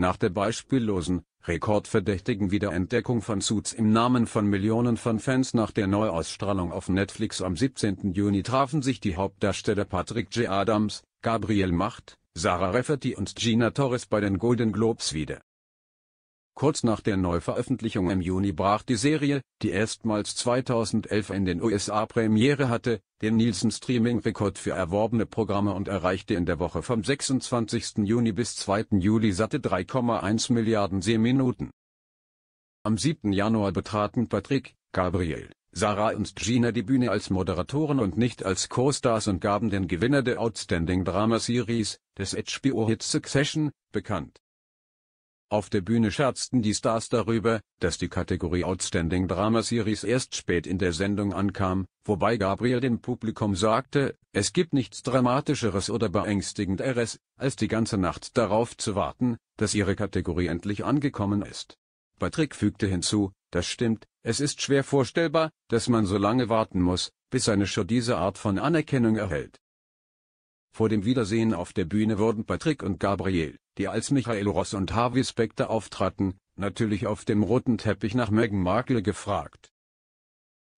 Nach der beispiellosen, rekordverdächtigen Wiederentdeckung von Suits im Namen von Millionen von Fans nach der Neuausstrahlung auf Netflix am 17. Juni trafen sich die Hauptdarsteller Patrick J. Adams, Gabriel Macht, Sarah Rafferty und Gina Torres bei den Golden Globes wieder Kurz nach der Neuveröffentlichung im Juni brach die Serie, die erstmals 2011 in den USA Premiere hatte, den Nielsen-Streaming-Rekord für erworbene Programme und erreichte in der Woche vom 26. Juni bis 2. Juli satte 3,1 Milliarden Sehminuten. Am 7. Januar betraten Patrick, Gabriel, Sarah und Gina die Bühne als Moderatoren und nicht als Co-Stars und gaben den Gewinner der Outstanding Drama Series, des hbo hits Succession, bekannt. Auf der Bühne scherzten die Stars darüber, dass die Kategorie Outstanding Drama Series erst spät in der Sendung ankam, wobei Gabriel dem Publikum sagte, es gibt nichts Dramatischeres oder Beängstigenderes, als die ganze Nacht darauf zu warten, dass ihre Kategorie endlich angekommen ist. Patrick fügte hinzu, das stimmt, es ist schwer vorstellbar, dass man so lange warten muss, bis eine Show diese Art von Anerkennung erhält. Vor dem Wiedersehen auf der Bühne wurden Patrick und Gabriel, die als Michael Ross und Harvey Specter auftraten, natürlich auf dem roten Teppich nach Meghan Markle gefragt.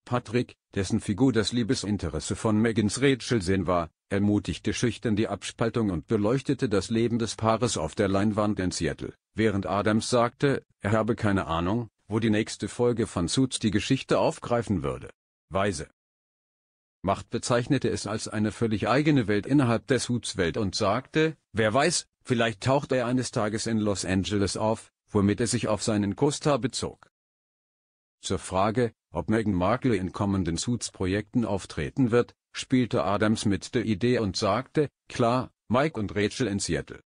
Patrick, dessen Figur das Liebesinteresse von Megans Rachel Sinn war, ermutigte schüchtern die Abspaltung und beleuchtete das Leben des Paares auf der Leinwand in Seattle, während Adams sagte, er habe keine Ahnung, wo die nächste Folge von Suits die Geschichte aufgreifen würde. Weise. Macht bezeichnete es als eine völlig eigene Welt innerhalb der Suits-Welt und sagte, wer weiß, vielleicht taucht er eines Tages in Los Angeles auf, womit er sich auf seinen Costa bezog. Zur Frage, ob Meghan Markle in kommenden Suits-Projekten auftreten wird, spielte Adams mit der Idee und sagte, klar, Mike und Rachel in Seattle.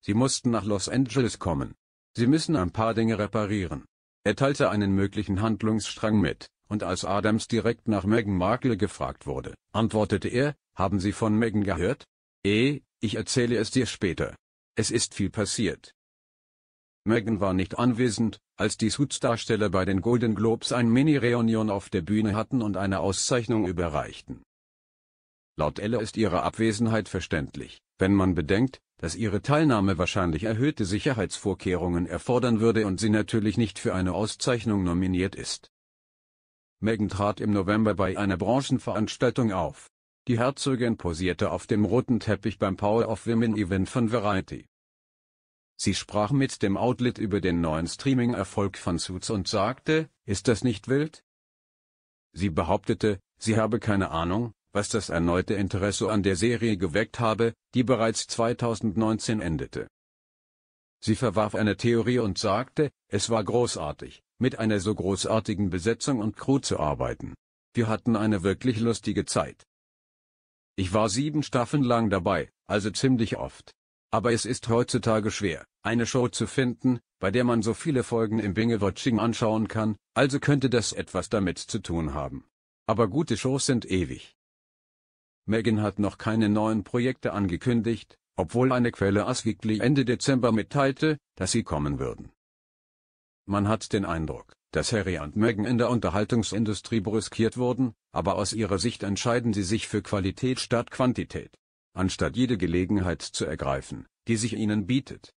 Sie mussten nach Los Angeles kommen. Sie müssen ein paar Dinge reparieren. Er teilte einen möglichen Handlungsstrang mit, und als Adams direkt nach Meghan Markle gefragt wurde, antwortete er, haben Sie von Meghan gehört? Eh, ich erzähle es dir später. Es ist viel passiert. Meghan war nicht anwesend, als die Suits-Darsteller bei den Golden Globes ein Mini-Reunion auf der Bühne hatten und eine Auszeichnung überreichten. Laut Elle ist ihre Abwesenheit verständlich, wenn man bedenkt, dass ihre Teilnahme wahrscheinlich erhöhte Sicherheitsvorkehrungen erfordern würde und sie natürlich nicht für eine Auszeichnung nominiert ist. Meghan trat im November bei einer Branchenveranstaltung auf. Die Herzogin posierte auf dem roten Teppich beim Power of Women Event von Variety. Sie sprach mit dem Outlet über den neuen Streaming-Erfolg von Suits und sagte, ist das nicht wild? Sie behauptete, sie habe keine Ahnung, was das erneute Interesse an der Serie geweckt habe, die bereits 2019 endete. Sie verwarf eine Theorie und sagte, es war großartig, mit einer so großartigen Besetzung und Crew zu arbeiten. Wir hatten eine wirklich lustige Zeit. Ich war sieben Staffeln lang dabei, also ziemlich oft. Aber es ist heutzutage schwer, eine Show zu finden, bei der man so viele Folgen im Binge-Watching anschauen kann, also könnte das etwas damit zu tun haben. Aber gute Shows sind ewig. Megan hat noch keine neuen Projekte angekündigt, obwohl eine Quelle AsWeekly Ende Dezember mitteilte, dass sie kommen würden. Man hat den Eindruck, dass Harry und Meghan in der Unterhaltungsindustrie brüskiert wurden, aber aus ihrer Sicht entscheiden sie sich für Qualität statt Quantität. Anstatt jede Gelegenheit zu ergreifen, die sich ihnen bietet,